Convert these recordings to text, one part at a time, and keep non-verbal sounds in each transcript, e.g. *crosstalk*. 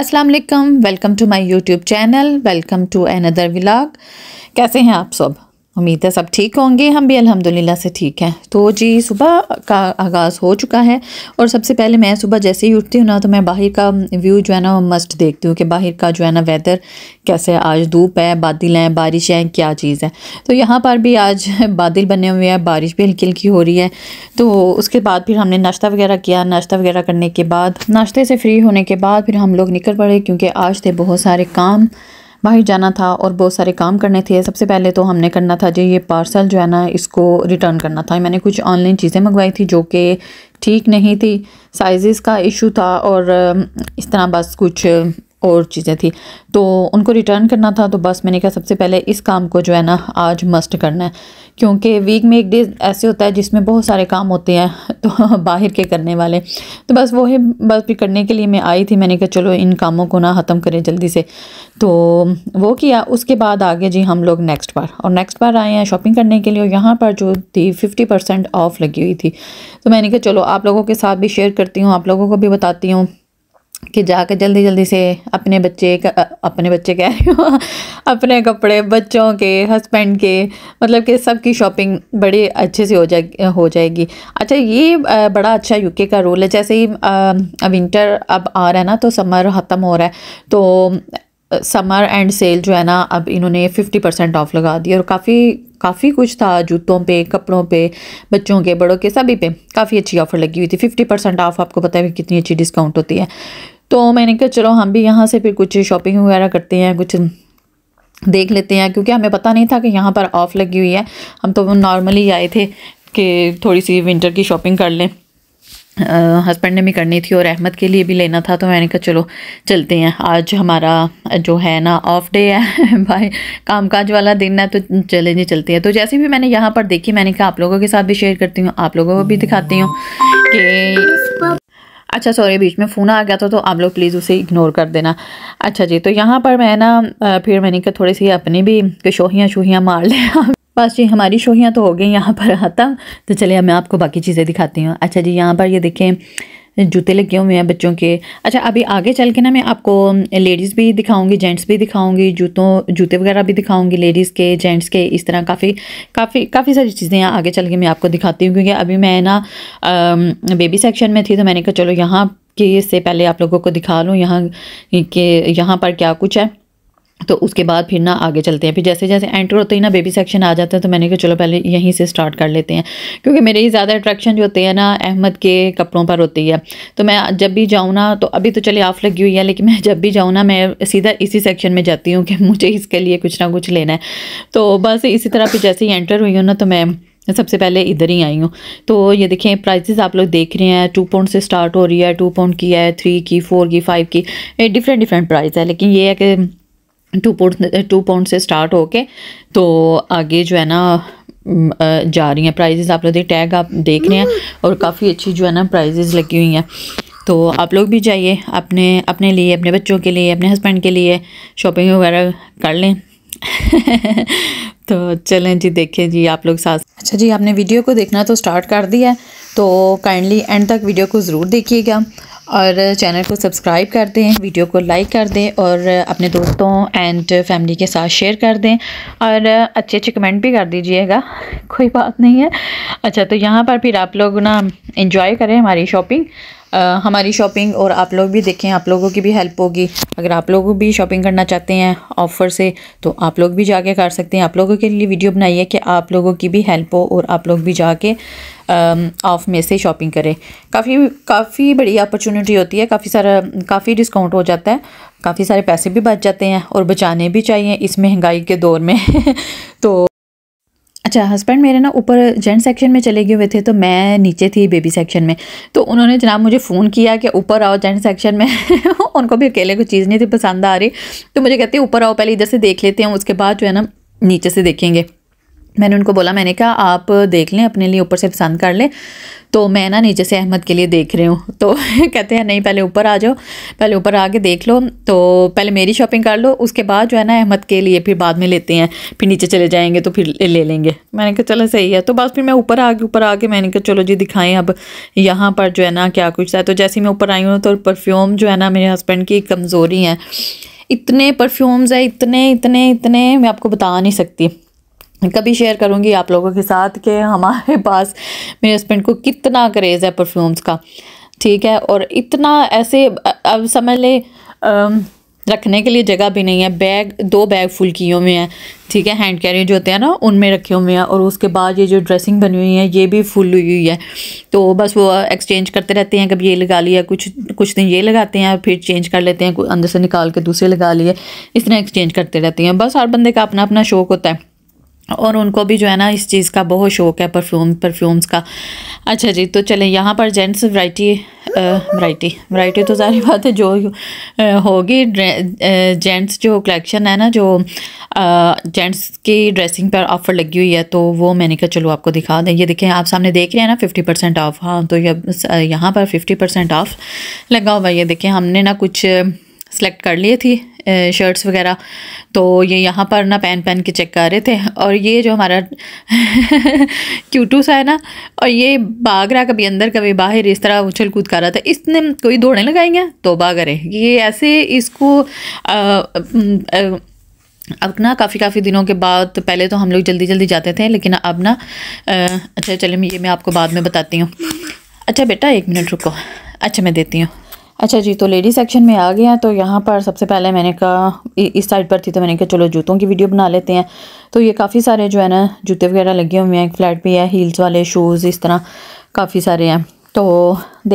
अस्सलाम वालेकुम welcome to my YouTube channel welcome to another vlog कैसे हैं आप सब उम्मीद है सब ठीक होंगे हम भी अल्हम्दुलिल्लाह से ठीक हैं तो जी सुबह का आगाज़ हो चुका है और सबसे पहले मैं सुबह जैसे ही उठती हूँ ना तो मैं बाहर का व्यू जो है ना मस्ट देखती हूँ कि बाहर का जो है ना वेदर कैसे आज धूप है बादल हैं बारिश है क्या चीज़ है तो यहाँ पर भी आज *laughs* बादल बने हुए हैं बारिश भी हल्की हल्की हो रही है तो उसके बाद फिर हमने नाश्ता वगैरह किया नाश्ता वगैरह करने के बाद नाश्ते से फ्री होने के बाद फिर हम लोग निकल पड़े क्योंकि आज थे बहुत सारे काम बाहर जाना था और बहुत सारे काम करने थे सबसे पहले तो हमने करना था जो ये पार्सल जो है ना इसको रिटर्न करना था मैंने कुछ ऑनलाइन चीज़ें मंगवाई थी जो कि ठीक नहीं थी साइज़ का इशू था और इस तरह बस कुछ और चीज़ें थी तो उनको रिटर्न करना था तो बस मैंने कहा सबसे पहले इस काम को जो है ना आज मस्ट करना है क्योंकि वीक में एक डे ऐसे होता है जिसमें बहुत सारे काम होते हैं *laughs* तो बाहर के करने वाले तो बस वो ही बस भी करने के लिए मैं आई थी मैंने कहा चलो इन कामों को ना ख़त्म करें जल्दी से तो वो किया उसके बाद आगे जी हम लोग नेक्स्ट बार और नेक्स्ट बार आए हैं शॉपिंग करने के लिए और यहाँ पर जो थी फिफ्टी परसेंट ऑफ़ लगी हुई थी तो मैंने कहा चलो आप लोगों के साथ भी शेयर करती हूँ आप लोगों को भी बताती हूँ कि जाकर जल्दी जल्दी से अपने बच्चे अपने बच्चे कह रही हूँ *laughs* अपने कपड़े बच्चों के हस्बैंड के मतलब कि सबकी शॉपिंग बड़े अच्छे से हो जाए हो जाएगी अच्छा ये बड़ा अच्छा यूके का रूल है जैसे ही विंटर अब आ रहा है ना तो समर ख़त्म हो रहा है तो समर एंड सेल जो है ना अब इन्होंने फिफ्टी परसेंट ऑफ लगा दी और काफ़ी काफ़ी कुछ था जूतों पे कपड़ों पे बच्चों के बड़ों के सभी पे काफ़ी अच्छी ऑफ़र लगी हुई थी फिफ्टी परसेंट ऑफ आपको पता है कितनी अच्छी डिस्काउंट होती है तो मैंने कहा चलो हम भी यहाँ से फिर कुछ शॉपिंग वगैरह करते हैं कुछ देख लेते हैं क्योंकि हमें पता नहीं था कि यहाँ पर ऑफ़ लगी हुई है हम तो नॉर्मली आए थे कि थोड़ी सी विंटर की शॉपिंग कर लें हस्बैंड ने भी करनी थी और अहमद के लिए भी लेना था तो मैंने कहा चलो चलते हैं आज हमारा जो है ना ऑफ डे है *laughs* भाई कामकाज वाला दिन है तो चले जी चलते हैं तो जैसे भी मैंने यहाँ पर देखी मैंने कहा आप लोगों के साथ भी शेयर करती हूँ आप लोगों को भी दिखाती हूँ कि अच्छा सॉरी बीच में फ़ोन आ गया था तो आप लोग प्लीज़ उसे इग्नोर कर देना अच्छा जी तो यहाँ पर मैं ना फिर मैंने कहा थोड़ी सी अपनी भी शोहियाँ शोहियाँ मार लिया बस जी हमारी शोहियाँ तो हो गई यहाँ पर ख़त्म तो चलिए अब मैं आपको बाकी चीज़ें दिखाती हूँ अच्छा जी यहाँ पर ये देखें जूते लगे हुए हैं बच्चों के अच्छा अभी आगे चल के ना मैं आपको लेडीज़ भी दिखाऊंगी जेंट्स भी दिखाऊंगी जूतों जूते वगैरह भी दिखाऊंगी लेडीज़ के जेंट्स के इस तरह काफ़ी काफ़ी काफ़ी सारी चीज़ें आगे चल के मैं आपको दिखाती हूँ क्योंकि अभी मैं ना बेबी सेक्शन में थी तो मैंने कहा चलो यहाँ के इससे पहले आप लोगों को दिखा लूँ यहाँ के यहाँ पर क्या कुछ है तो उसके बाद फिर ना आगे चलते हैं फिर जैसे जैसे एंटर होते ही ना बेबी सेक्शन आ जाता है तो मैंने कहा चलो पहले यहीं से स्टार्ट कर लेते हैं क्योंकि मेरे ही ज़्यादा अट्रैक्शन जो होते हैं ना अहमद के कपड़ों पर होती है तो मैं जब भी जाऊँ ना तो अभी तो चलिए आफ लगी हुई है लेकिन मैं जब भी जाऊँ ना मैं सीधा इसी सेक्शन में जाती हूँ कि मुझे इसके लिए कुछ ना कुछ लेना है तो बस इसी तरह फिर जैसे ही एंटर हुई हूँ ना तो मैं सबसे पहले इधर ही आई हूँ तो ये देखें प्राइसेस आप लोग देख रहे हैं टू पॉइंट से स्टार्ट हो रही है टू पॉइंट की है थ्री की फोर की फाइव की डिफरेंट डिफरेंट प्राइस है लेकिन ये है कि टू पॉइंट टू पॉइंट से स्टार्ट होके तो आगे जो है ना जा रही हैं प्राइजेज़ आप लोग टैग आप देख रहे हैं और काफ़ी अच्छी जो है ना प्राइजेज़ लगी हुई हैं तो आप लोग भी जाइए अपने अपने लिए अपने बच्चों के लिए अपने हस्बैंड के लिए शॉपिंग वगैरह कर लें *laughs* तो चलें जी देखें जी आप लोग साथ अच्छा जी आपने वीडियो को देखना तो स्टार्ट कर दिया है तो काइंडली एंड तक वीडियो को ज़रूर देखिएगा और चैनल को सब्सक्राइब कर दें वीडियो को लाइक कर दें और अपने दोस्तों एंड फैमिली के साथ शेयर कर दें और अच्छे अच्छे कमेंट भी कर दीजिएगा कोई बात नहीं है अच्छा तो यहाँ पर फिर आप लोग ना इंजॉय करें हमारी शॉपिंग हमारी शॉपिंग और आप लोग भी देखें आप लोगों की भी हेल्प होगी अगर आप लोग भी शॉपिंग करना चाहते हैं ऑफ़र से तो आप लोग भी जाके कर सकते हैं आप लोगों के लिए वीडियो बनाइए कि आप लोगों की भी हेल्प हो और आप लोग भी जाके ऑफ में से शॉपिंग करें काफ़ी काफ़ी बड़ी अपॉर्चुनिटी होती है काफ़ी सारा काफ़ी डिस्काउंट हो जाता है काफ़ी सारे पैसे भी बच जाते हैं और बचाने भी चाहिए इस महंगाई के दौर में *laughs* तो अच्छा हस्बैंड मेरे ना ऊपर जेंट सेक्शन में चले गए हुए थे तो मैं नीचे थी बेबी सेक्शन में तो उन्होंने जनाब मुझे फ़ोन किया कि ऊपर आओ जेंट सेक्शन में *laughs* उनको भी अकेले कोई चीज़ नहीं थी पसंद आ रही तो मुझे कहते ऊपर आओ पहले इधर से देख लेते हैं उसके बाद जो है ना नीचे से देखेंगे मैंने उनको बोला मैंने कहा आप देख लें अपने लिए ऊपर से पसंद कर लें तो मैं ना नीचे से अहमद के लिए देख रही हूँ तो *laughs* कहते हैं नहीं पहले ऊपर आ जाओ पहले ऊपर आके देख लो तो पहले मेरी शॉपिंग कर लो उसके बाद जो है ना अहमद के लिए फिर बाद में लेते हैं फिर नीचे चले जाएंगे तो फिर ले लेंगे मैंने कहा चलो सही है तो बस फिर मैं ऊपर आके ऊपर आके मैंने कहा चलो जी दिखाएं अब यहाँ पर जो है ना क्या कुछ है तो जैसे मैं ऊपर आई हूँ तो परफ्यूम जो है ना मेरे हस्बैंड की कमज़ोरी है इतने परफ्यूम्स है इतने इतने इतने मैं आपको बता नहीं सकती कभी शेयर करूँगी आप लोगों के साथ कि हमारे *laughs* पास मेरे हस्बैंड को कितना क्रेज़ है परफ्यूम्स का ठीक है और इतना ऐसे अब समझ ले रखने के लिए जगह भी नहीं है बैग दो बैग फुल किए हुए हैं ठीक है हैंड कैरी जो होते हैं ना उनमें रखे हुए हैं और उसके बाद ये जो ड्रेसिंग बनी हुई है ये भी फुल हुई हुई है तो बस वो एक्सचेंज करते रहते हैं कभी ये लगा लिया कुछ कुछ दिन ये लगाते हैं फिर चेंज कर लेते हैं अंदर से निकाल के दूसरे लगा लिए इस तरह एक्सचेंज करते रहते हैं बस हर बंदे का अपना अपना शौक होता है और उनको भी जो है ना इस चीज़ का बहुत शौक है परफ्यूम परफ्यूम्स का अच्छा जी तो चलें यहाँ पर जेंट्स वैरायटी वैरायटी वैरायटी तो सारी बात है जो होगी जेंट्स जो कलेक्शन है ना जो जेंट्स की ड्रेसिंग पर ऑफ़र लगी हुई है तो वो मैंने कहा चलो आपको दिखा दें ये देखें आप सामने देख रहे हैं ना फिफ्टी परसेंट ऑफ़ हाँ तो यहाँ पर फिफ्टी परसेंट ऑफ़ लगा हुआ ये देखें हमने ना कुछ सेलेक्ट कर लिए थी शर्ट्स वगैरह तो ये यहाँ पर ना पहन पहन के चेक कर रहे थे और ये जो हमारा क्यूटू *laughs* सा है ना और ये भाग रहा कभी अंदर कभी बाहर इस तरह उछल कूद कर रहा था इसने कोई दौड़ें लगाई हैं तोबा करें ये ऐसे इसको आ, आ, अब ना काफ़ी काफ़ी दिनों के बाद पहले तो हम लोग जल्दी जल्दी जाते थे लेकिन अब ना अच्छा चलिए ये मैं आपको बाद में बताती हूँ अच्छा बेटा एक मिनट रुको अच्छा मैं देती हूँ अच्छा जी तो लेडी सेक्शन में आ गया तो यहाँ पर सबसे पहले मैंने कहा इस साइड पर थी तो मैंने कहा चलो जूतों की वीडियो बना लेते हैं तो ये काफ़ी सारे जो है ना जूते वगैरह लगे हुए हैं एक फ्लैट भी है हील्स वाले शूज़ इस तरह काफ़ी सारे हैं तो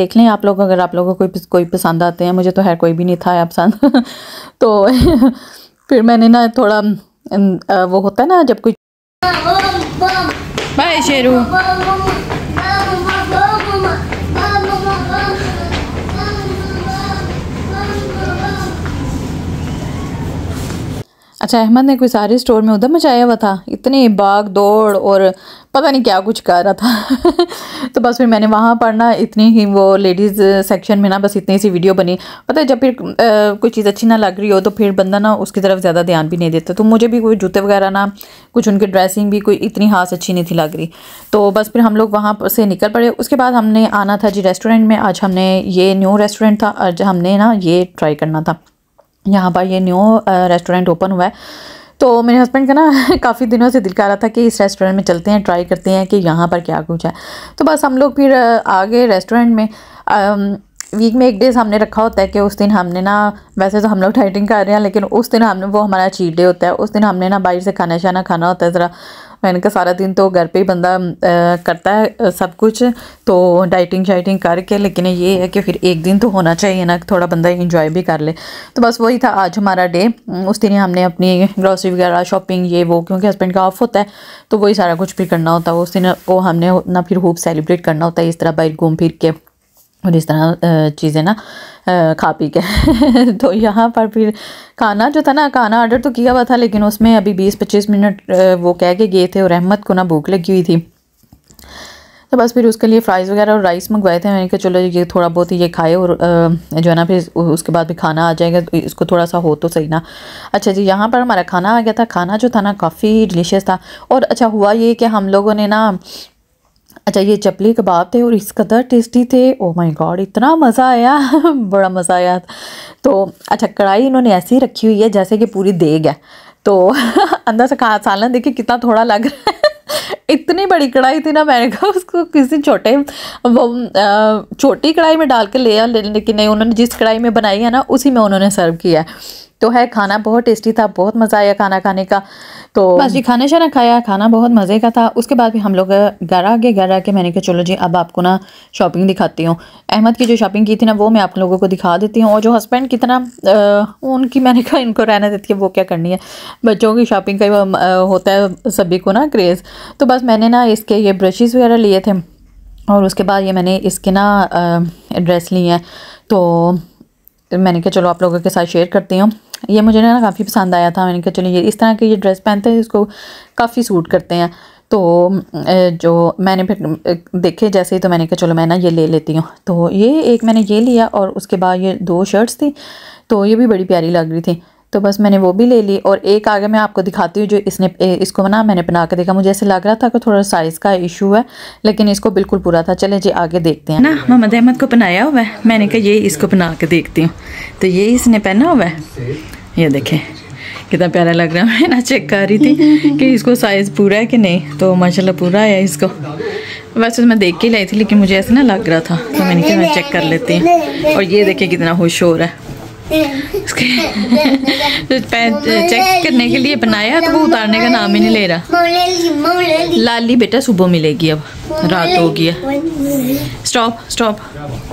देख लें आप लोग अगर आप लोगों को कोई कोई पसंद आते हैं मुझे तो है कोई भी नहीं था पसंद तो फिर मैंने ना थोड़ा वो होता है ना जब कोई बाय शेरू अच्छा अहमद ने कोई सारे स्टोर में उधर मचाया हुआ था इतनी बाग दौड़ और पता नहीं क्या कुछ कर रहा था *laughs* तो बस फिर मैंने वहाँ पर ना इतनी ही वो लेडीज़ सेक्शन में ना बस इतनी सी वीडियो बनी पता है जब फिर कोई चीज़ अच्छी ना लग रही हो तो फिर बंदा ना उसकी तरफ ज़्यादा ध्यान भी नहीं देता तो मुझे भी कोई जूते वगैरह ना कुछ उनकी ड्रेसिंग भी कोई इतनी खास अच्छी नहीं थी लग रही तो बस फिर हम लोग वहाँ से निकल पड़े उसके बाद हमने आना था जी रेस्टोरेंट में आज हमने ये न्यू रेस्टोरेंट था आज हमने ना ये ट्राई करना था यहाँ पर ये न्यू रेस्टोरेंट ओपन हुआ है तो मेरे हस्बैंड का ना *laughs* काफ़ी दिनों से दिल कर रहा था कि इस रेस्टोरेंट में चलते हैं ट्राई करते हैं कि यहाँ पर क्या कुछ है तो बस हम लोग फिर आगे रेस्टोरेंट में आ, वीक में एक डेज हमने रखा होता है कि उस दिन हमने ना वैसे तो हम लोग डाइटिंग कर रहे हैं लेकिन उस दिन हमने वो हमारा चीट डे होता है उस दिन हमने ना बाहर से खाना शाना खाना होता है ज़रा मैंने कहा सारा दिन तो घर पे ही बंदा आ, करता है सब कुछ तो डाइटिंग शाइटिंग करके लेकिन ये है कि फिर एक दिन तो होना चाहिए ना थोड़ा बंदा इंजॉय भी कर ले तो बस वही था आज हमारा डे उस दिन हमने अपनी ग्रॉसरी वगैरह शॉपिंग ये वो क्योंकि हस्बैंड का ऑफ होता है तो वही सारा कुछ भी करना होता है उस दिन वो हमने ना फिर खूब सेलिब्रेट करना होता है इस तरह बाहर घूम फिर के और इस तरह चीज़ें ना खा पी के *laughs* तो यहाँ पर फिर खाना जो था ना खाना ऑर्डर तो किया हुआ था लेकिन उसमें अभी बीस पच्चीस मिनट वो कह के गए थे और अहमद को ना भूख लगी हुई थी तो बस फिर उसके लिए फ्राइज़ वगैरह और राइस मंगवाए थे मैंने कहा चलो ये थोड़ा बहुत ये खाए और जो है ना फिर उसके बाद भी खाना आ जाएगा तो इसको थोड़ा सा हो तो सही ना अच्छा जी यहाँ पर हमारा खाना आ गया था खाना जो था ना काफ़ी डिलीशियस था और अच्छा हुआ ये कि हम लोगों ने ना अच्छा ये चपली कबाब थे और इस कदर टेस्टी थे ओ माय गॉड इतना मज़ा आया *laughs* बड़ा मज़ा आया तो अच्छा कढ़ाई इन्होंने ऐसी रखी हुई है जैसे कि पूरी देग है तो *laughs* अंदर से खा सालन देखिए कितना थोड़ा लग रहा है *laughs* इतनी बड़ी कढ़ाई थी ना मैंने कहा उसको किसी छोटे वो छोटी कढ़ाई में डाल के ले लेकिन नहीं उन्होंने जिस कढ़ाई में बनाई है ना उसी में उन्होंने सर्व किया है तो है खाना बहुत टेस्टी था बहुत मज़ा आया खाना खाने का तो बस जी खाना शाना खाया खाना बहुत मज़े का था उसके बाद भी हम लोग घर आ गए घर आके मैंने कहा चलो जी अब आपको ना शॉपिंग दिखाती हूँ अहमद की जो शॉपिंग की थी ना वो मैं आप लोगों को दिखा देती हूँ और जो हस्बैंड की तरह उनकी मैंने कहा इनको रहना देती है वो क्या करनी है बच्चों की शॉपिंग का होता है सभी को ना क्रेज़ तो बस मैंने ना इसके ये ब्रशेज़ वगैरह लिए थे और उसके बाद ये मैंने इसके ना ड्रेस ली हैं तो मैंने कहा चलो आप लोगों के साथ शेयर करती हूँ ये मुझे ना काफ़ी पसंद आया था मैंने कहा चलो ये इस तरह के ये ड्रेस पहनते हैं इसको काफ़ी सूट करते हैं तो जो मैंने फिर देखे जैसे ही तो मैंने कहा चलो मैं ना ये ले लेती हूँ तो ये एक मैंने ये लिया और उसके बाद ये दो शर्ट्स थी तो ये भी बड़ी प्यारी लग रही थी तो बस मैंने वो भी ले ली और एक आगे मैं आपको दिखाती हूँ जो इसने इसको बना मैंने बना के देखा मुझे ऐसे लग रहा था कि थोड़ा साइज़ का इशू है लेकिन इसको बिल्कुल पूरा था चले जी आगे देखते हैं ना मोहम्मद अहमद को बनाया हुआ है मैंने कहा ये इसको बना के देखती हूँ तो ये इसने पहना हुआ है ये देखें कितना प्यारा लग रहा है मैं ना चेक कर रही थी कि इसको साइज़ पूरा है कि नहीं तो माशाला पूरा आया इसको वैसे तो मैं देख के लाई थी लेकिन मुझे ऐसा ना लग रहा था तो मैंने कहा मैं चेक कर लेती हूँ और ये देखें कितना होश हो रहा है चेक *laughs* uh, करने के लिए बनाया तो वो उतारने का नाम ही नहीं ले रहा लाली बेटा सुबह मिलेगी अब रात हो गया स्टॉप स्टॉप